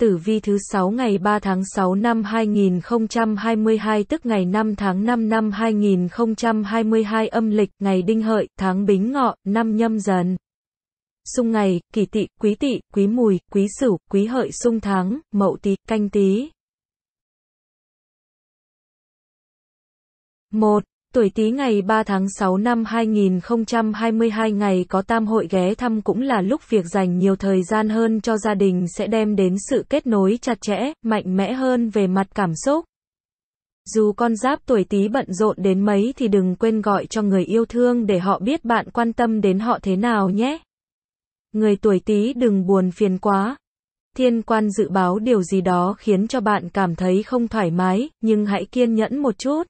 tử vi thứ 6 ngày 3 tháng 6 năm 2022 tức ngày 5 tháng 5 năm 2022 âm lịch, ngày đinh hợi, tháng bính ngọ, năm nhâm dần. Xung ngày, kỷ tỵ, quý tỵ, quý mùi, quý sửu, quý hợi xung tháng, mậu tý, canh tý. 1. Tuổi Tý ngày 3 tháng 6 năm 2022 ngày có tam hội ghé thăm cũng là lúc việc dành nhiều thời gian hơn cho gia đình sẽ đem đến sự kết nối chặt chẽ, mạnh mẽ hơn về mặt cảm xúc. Dù con giáp tuổi Tý bận rộn đến mấy thì đừng quên gọi cho người yêu thương để họ biết bạn quan tâm đến họ thế nào nhé. Người tuổi Tý đừng buồn phiền quá. Thiên quan dự báo điều gì đó khiến cho bạn cảm thấy không thoải mái, nhưng hãy kiên nhẫn một chút.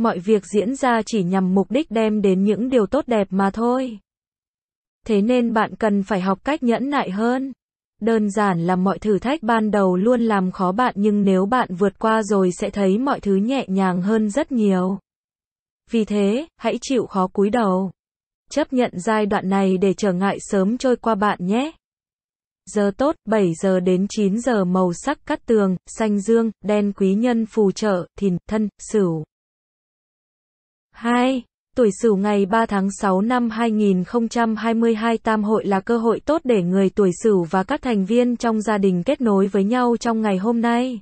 Mọi việc diễn ra chỉ nhằm mục đích đem đến những điều tốt đẹp mà thôi. Thế nên bạn cần phải học cách nhẫn nại hơn. Đơn giản là mọi thử thách ban đầu luôn làm khó bạn nhưng nếu bạn vượt qua rồi sẽ thấy mọi thứ nhẹ nhàng hơn rất nhiều. Vì thế, hãy chịu khó cúi đầu. Chấp nhận giai đoạn này để trở ngại sớm trôi qua bạn nhé. Giờ tốt, 7 giờ đến 9 giờ màu sắc cắt tường, xanh dương, đen quý nhân phù trợ, thìn, thân, sửu. 2. Tuổi Sửu ngày 3 tháng 6 năm 2022 tam hội là cơ hội tốt để người tuổi Sửu và các thành viên trong gia đình kết nối với nhau trong ngày hôm nay.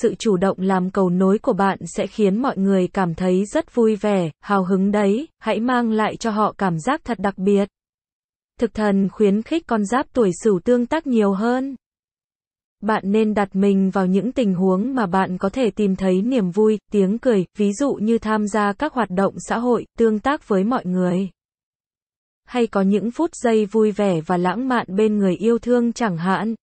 Sự chủ động làm cầu nối của bạn sẽ khiến mọi người cảm thấy rất vui vẻ, hào hứng đấy, hãy mang lại cho họ cảm giác thật đặc biệt. Thực thần khuyến khích con giáp tuổi Sửu tương tác nhiều hơn bạn nên đặt mình vào những tình huống mà bạn có thể tìm thấy niềm vui, tiếng cười, ví dụ như tham gia các hoạt động xã hội, tương tác với mọi người. Hay có những phút giây vui vẻ và lãng mạn bên người yêu thương chẳng hạn.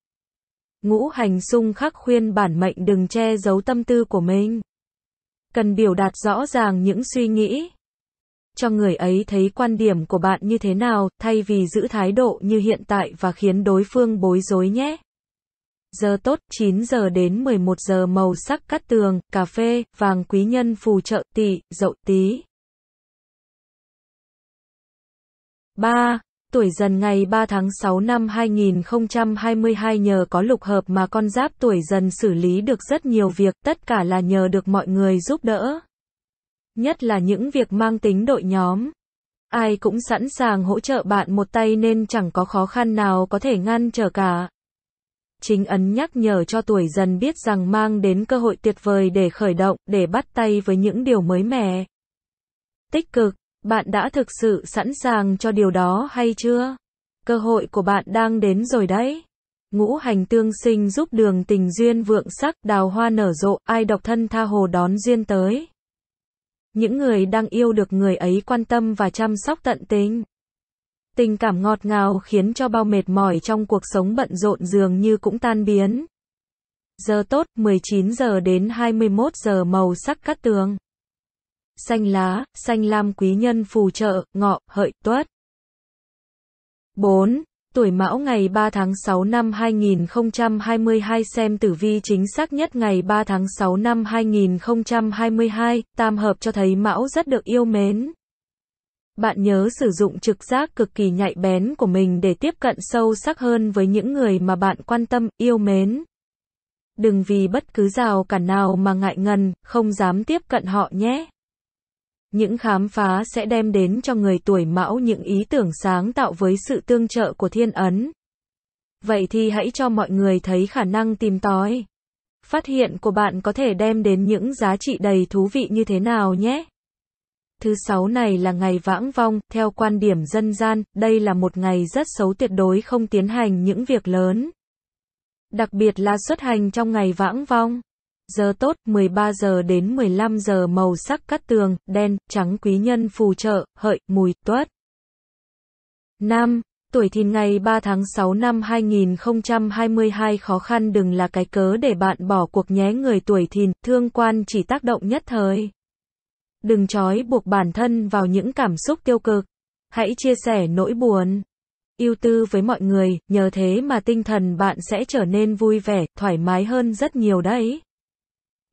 Ngũ hành sung khắc khuyên bản mệnh đừng che giấu tâm tư của mình. Cần biểu đạt rõ ràng những suy nghĩ. Cho người ấy thấy quan điểm của bạn như thế nào, thay vì giữ thái độ như hiện tại và khiến đối phương bối rối nhé giờ tốt 9 giờ đến 11 giờ màu sắc cắt tường, cà phê, vàng quý nhân phù trợ tỵ, dậu tí. 3. Tuổi dần ngày 3 tháng 6 năm 2022 nhờ có lục hợp mà con giáp tuổi dần xử lý được rất nhiều việc, tất cả là nhờ được mọi người giúp đỡ. Nhất là những việc mang tính đội nhóm. Ai cũng sẵn sàng hỗ trợ bạn một tay nên chẳng có khó khăn nào có thể ngăn trở cả. Chính ấn nhắc nhở cho tuổi dần biết rằng mang đến cơ hội tuyệt vời để khởi động, để bắt tay với những điều mới mẻ. Tích cực, bạn đã thực sự sẵn sàng cho điều đó hay chưa? Cơ hội của bạn đang đến rồi đấy. Ngũ hành tương sinh giúp đường tình duyên vượng sắc, đào hoa nở rộ, ai độc thân tha hồ đón duyên tới. Những người đang yêu được người ấy quan tâm và chăm sóc tận tình. Tình cảm ngọt ngào khiến cho bao mệt mỏi trong cuộc sống bận rộn dường như cũng tan biến. Giờ tốt 19 giờ đến 21 giờ màu sắc cát tường. Xanh lá, xanh lam quý nhân phù trợ, ngọ, hợi, tuất. 4. Tuổi Mão ngày 3 tháng 6 năm 2022 xem tử vi chính xác nhất ngày 3 tháng 6 năm 2022, tam hợp cho thấy Mão rất được yêu mến. Bạn nhớ sử dụng trực giác cực kỳ nhạy bén của mình để tiếp cận sâu sắc hơn với những người mà bạn quan tâm, yêu mến. Đừng vì bất cứ rào cản nào mà ngại ngần, không dám tiếp cận họ nhé. Những khám phá sẽ đem đến cho người tuổi mão những ý tưởng sáng tạo với sự tương trợ của thiên ấn. Vậy thì hãy cho mọi người thấy khả năng tìm tòi. Phát hiện của bạn có thể đem đến những giá trị đầy thú vị như thế nào nhé. Thứ sáu này là ngày vãng vong, theo quan điểm dân gian, đây là một ngày rất xấu tuyệt đối không tiến hành những việc lớn. Đặc biệt là xuất hành trong ngày vãng vong. Giờ tốt 13 giờ đến 15 giờ màu sắc cắt tường, đen, trắng quý nhân phù trợ, hợi, mùi, tuất. Năm Tuổi thìn ngày 3 tháng 6 năm 2022 khó khăn đừng là cái cớ để bạn bỏ cuộc nhé người tuổi thìn, thương quan chỉ tác động nhất thời. Đừng trói buộc bản thân vào những cảm xúc tiêu cực. Hãy chia sẻ nỗi buồn, ưu tư với mọi người, nhờ thế mà tinh thần bạn sẽ trở nên vui vẻ, thoải mái hơn rất nhiều đấy.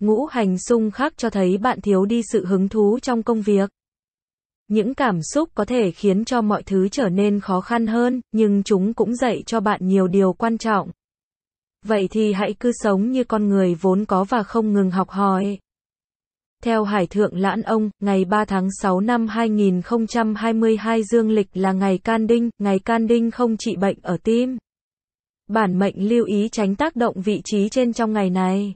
Ngũ hành xung khắc cho thấy bạn thiếu đi sự hứng thú trong công việc. Những cảm xúc có thể khiến cho mọi thứ trở nên khó khăn hơn, nhưng chúng cũng dạy cho bạn nhiều điều quan trọng. Vậy thì hãy cứ sống như con người vốn có và không ngừng học hỏi. Theo Hải Thượng Lãn Ông, ngày 3 tháng 6 năm 2022 dương lịch là ngày can đinh, ngày can đinh không trị bệnh ở tim. Bản mệnh lưu ý tránh tác động vị trí trên trong ngày này.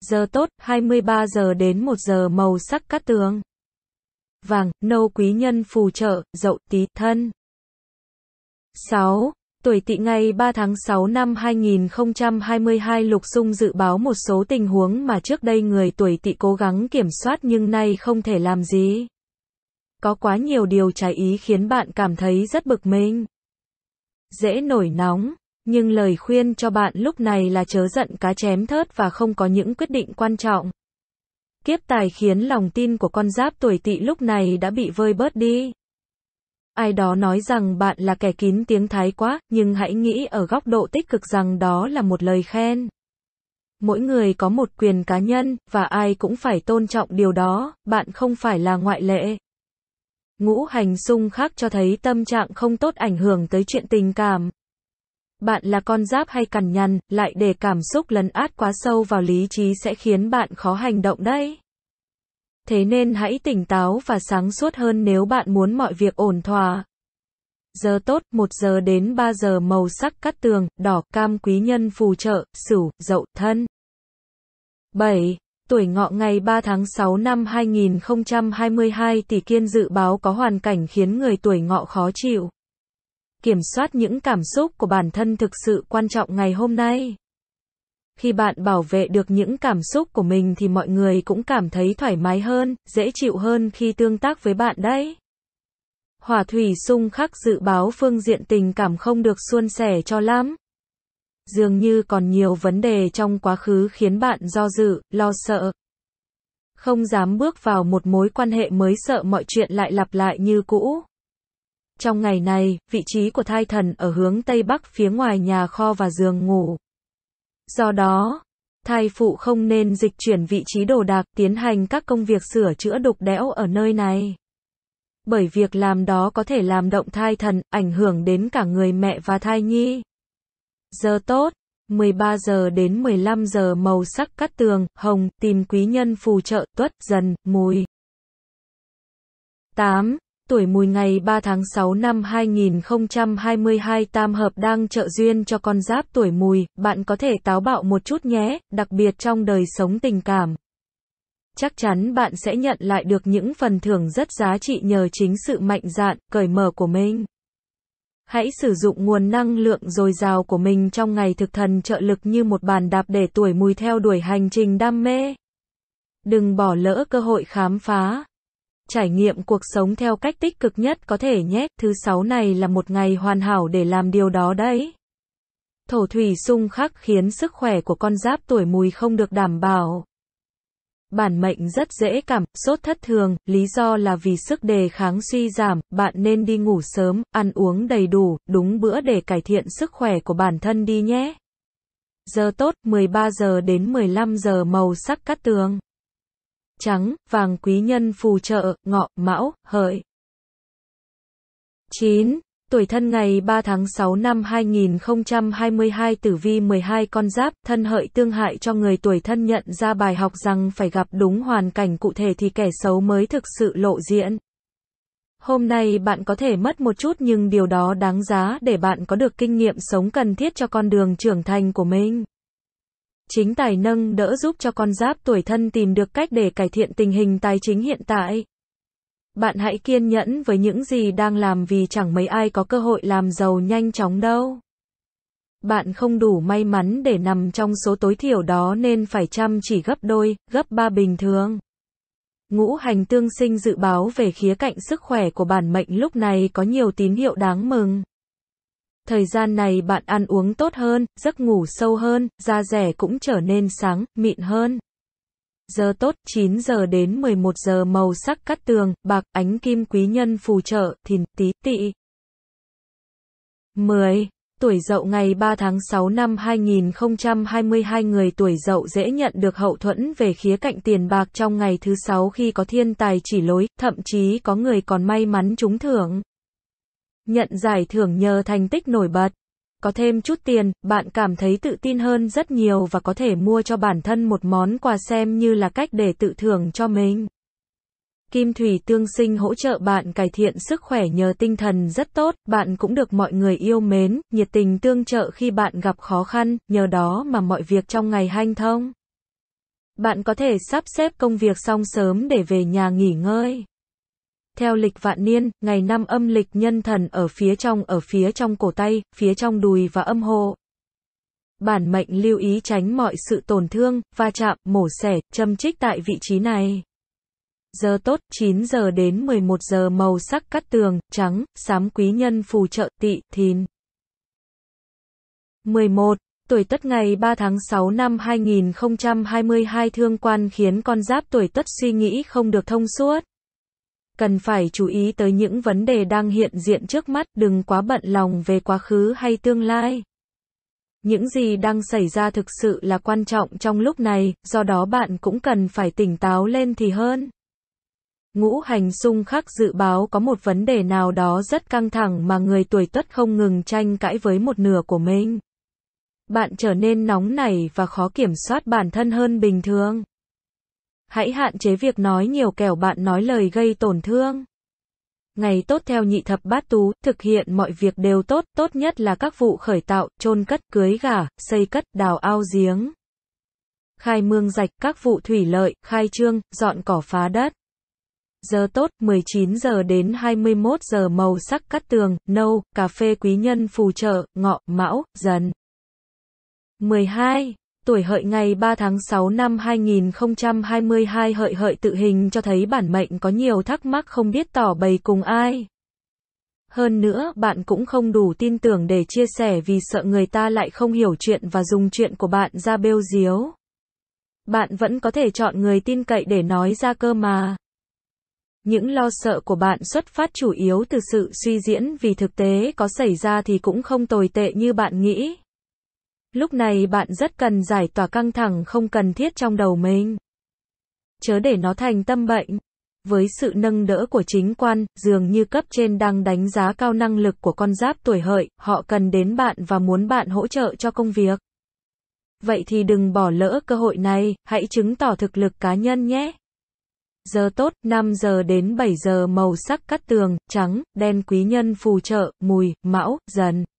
Giờ tốt, 23 giờ đến 1 giờ màu sắc cát tường. Vàng, nâu quý nhân phù trợ, dậu tí thân. 6. Tuổi tỵ ngày 3 tháng 6 năm 2022 Lục Sung dự báo một số tình huống mà trước đây người tuổi tỵ cố gắng kiểm soát nhưng nay không thể làm gì. Có quá nhiều điều trái ý khiến bạn cảm thấy rất bực mình. Dễ nổi nóng, nhưng lời khuyên cho bạn lúc này là chớ giận cá chém thớt và không có những quyết định quan trọng. Kiếp tài khiến lòng tin của con giáp tuổi tỵ lúc này đã bị vơi bớt đi. Ai đó nói rằng bạn là kẻ kín tiếng thái quá, nhưng hãy nghĩ ở góc độ tích cực rằng đó là một lời khen. Mỗi người có một quyền cá nhân, và ai cũng phải tôn trọng điều đó, bạn không phải là ngoại lệ. Ngũ hành xung khác cho thấy tâm trạng không tốt ảnh hưởng tới chuyện tình cảm. Bạn là con giáp hay cằn nhằn, lại để cảm xúc lấn át quá sâu vào lý trí sẽ khiến bạn khó hành động đấy. Thế nên hãy tỉnh táo và sáng suốt hơn nếu bạn muốn mọi việc ổn thỏa. Giờ tốt 1 giờ đến 3 giờ màu sắc cắt tường, đỏ, cam quý nhân phù trợ, sửu, dậu, thân. 7. Tuổi ngọ ngày 3 tháng 6 năm 2022 tỷ kiên dự báo có hoàn cảnh khiến người tuổi ngọ khó chịu. Kiểm soát những cảm xúc của bản thân thực sự quan trọng ngày hôm nay khi bạn bảo vệ được những cảm xúc của mình thì mọi người cũng cảm thấy thoải mái hơn, dễ chịu hơn khi tương tác với bạn đấy. Hỏa thủy xung khắc dự báo phương diện tình cảm không được suôn sẻ cho lắm. Dường như còn nhiều vấn đề trong quá khứ khiến bạn do dự, lo sợ. Không dám bước vào một mối quan hệ mới sợ mọi chuyện lại lặp lại như cũ. Trong ngày này, vị trí của thai thần ở hướng Tây Bắc phía ngoài nhà kho và giường ngủ. Do đó, thai phụ không nên dịch chuyển vị trí đồ đạc tiến hành các công việc sửa chữa đục đẽo ở nơi này. Bởi việc làm đó có thể làm động thai thần, ảnh hưởng đến cả người mẹ và thai nhi. Giờ tốt, 13 giờ đến 15 giờ màu sắc cắt tường, hồng, tìm quý nhân phù trợ, tuất, dần, mùi. 8 tuổi mùi ngày 3 tháng 6 năm 2022 tam hợp đang trợ duyên cho con giáp tuổi mùi, bạn có thể táo bạo một chút nhé, đặc biệt trong đời sống tình cảm. Chắc chắn bạn sẽ nhận lại được những phần thưởng rất giá trị nhờ chính sự mạnh dạn, cởi mở của mình. Hãy sử dụng nguồn năng lượng dồi dào của mình trong ngày thực thần trợ lực như một bàn đạp để tuổi mùi theo đuổi hành trình đam mê. Đừng bỏ lỡ cơ hội khám phá trải nghiệm cuộc sống theo cách tích cực nhất có thể nhé. Thứ sáu này là một ngày hoàn hảo để làm điều đó đấy. Thổ thủy xung khắc khiến sức khỏe của con giáp tuổi mùi không được đảm bảo. Bản mệnh rất dễ cảm, sốt thất thường, lý do là vì sức đề kháng suy giảm, bạn nên đi ngủ sớm, ăn uống đầy đủ, đúng bữa để cải thiện sức khỏe của bản thân đi nhé. Giờ tốt, 13 giờ đến 15 giờ màu sắc cát tường trắng, vàng quý nhân phù trợ, ngọ, mão, hợi. 9. Tuổi thân ngày 3 tháng 6 năm 2022 tử vi 12 con giáp, thân hợi tương hại cho người tuổi thân nhận ra bài học rằng phải gặp đúng hoàn cảnh cụ thể thì kẻ xấu mới thực sự lộ diện. Hôm nay bạn có thể mất một chút nhưng điều đó đáng giá để bạn có được kinh nghiệm sống cần thiết cho con đường trưởng thành của mình chính tài nâng đỡ giúp cho con giáp tuổi thân tìm được cách để cải thiện tình hình tài chính hiện tại. Bạn hãy kiên nhẫn với những gì đang làm vì chẳng mấy ai có cơ hội làm giàu nhanh chóng đâu. Bạn không đủ may mắn để nằm trong số tối thiểu đó nên phải chăm chỉ gấp đôi, gấp ba bình thường. Ngũ hành tương sinh dự báo về khía cạnh sức khỏe của bản mệnh lúc này có nhiều tín hiệu đáng mừng. Thời gian này bạn ăn uống tốt hơn, giấc ngủ sâu hơn, da rẻ cũng trở nên sáng, mịn hơn. Giờ tốt 9 giờ đến 11 giờ màu sắc cắt tường, bạc, ánh kim quý nhân phù trợ, thìn, tí, tị. 10. Tuổi dậu ngày 3 tháng 6 năm 2022 người tuổi dậu dễ nhận được hậu thuẫn về khía cạnh tiền bạc trong ngày thứ sáu khi có thiên tài chỉ lối, thậm chí có người còn may mắn trúng thưởng nhận giải thưởng nhờ thành tích nổi bật. Có thêm chút tiền, bạn cảm thấy tự tin hơn rất nhiều và có thể mua cho bản thân một món quà xem như là cách để tự thưởng cho mình. Kim thủy tương sinh hỗ trợ bạn cải thiện sức khỏe nhờ tinh thần rất tốt, bạn cũng được mọi người yêu mến, nhiệt tình tương trợ khi bạn gặp khó khăn, nhờ đó mà mọi việc trong ngày hanh thông. Bạn có thể sắp xếp công việc xong sớm để về nhà nghỉ ngơi. Theo lịch vạn niên, ngày năm âm lịch nhân thần ở phía trong ở phía trong cổ tay, phía trong đùi và âm hộ. Bản mệnh lưu ý tránh mọi sự tổn thương, va chạm, mổ xẻ, châm trích tại vị trí này. Giờ tốt 9 giờ đến 11 giờ màu sắc cắt tường, trắng, xám quý nhân phù trợ tị, thìn. 11. Tuổi Tất ngày 3 tháng 6 năm 2022 thương quan khiến con giáp tuổi Tất suy nghĩ không được thông suốt cần phải chú ý tới những vấn đề đang hiện diện trước mắt, đừng quá bận lòng về quá khứ hay tương lai. Những gì đang xảy ra thực sự là quan trọng trong lúc này, do đó bạn cũng cần phải tỉnh táo lên thì hơn. Ngũ hành xung khắc dự báo có một vấn đề nào đó rất căng thẳng mà người tuổi tuất không ngừng tranh cãi với một nửa của mình. Bạn trở nên nóng nảy và khó kiểm soát bản thân hơn bình thường hãy hạn chế việc nói nhiều kẻo bạn nói lời gây tổn thương. Ngày tốt theo nhị thập bát tú, thực hiện mọi việc đều tốt, tốt nhất là các vụ khởi tạo, chôn cất, cưới gả, xây cất, đào ao giếng. Khai mương rạch, các vụ thủy lợi, khai trương, dọn cỏ phá đất. Giờ tốt, 19 giờ đến 21 giờ màu sắc cắt tường, nâu, cà phê quý nhân phù trợ, ngọ, mão, dần. 12 tuổi hợi ngày 3 tháng 6 năm 2022 hợi hợi tự hình cho thấy bản mệnh có nhiều thắc mắc không biết tỏ bày cùng ai. Hơn nữa, bạn cũng không đủ tin tưởng để chia sẻ vì sợ người ta lại không hiểu chuyện và dùng chuyện của bạn ra bêu diếu. Bạn vẫn có thể chọn người tin cậy để nói ra cơ mà. Những lo sợ của bạn xuất phát chủ yếu từ sự suy diễn vì thực tế có xảy ra thì cũng không tồi tệ như bạn nghĩ. Lúc này bạn rất cần giải tỏa căng thẳng không cần thiết trong đầu mình. Chớ để nó thành tâm bệnh. Với sự nâng đỡ của chính quan, dường như cấp trên đang đánh giá cao năng lực của con giáp tuổi hợi, họ cần đến bạn và muốn bạn hỗ trợ cho công việc. Vậy thì đừng bỏ lỡ cơ hội này, hãy chứng tỏ thực lực cá nhân nhé. Giờ tốt, 5 giờ đến 7 giờ màu sắc cắt tường, trắng, đen quý nhân phù trợ, mùi, mão, dần.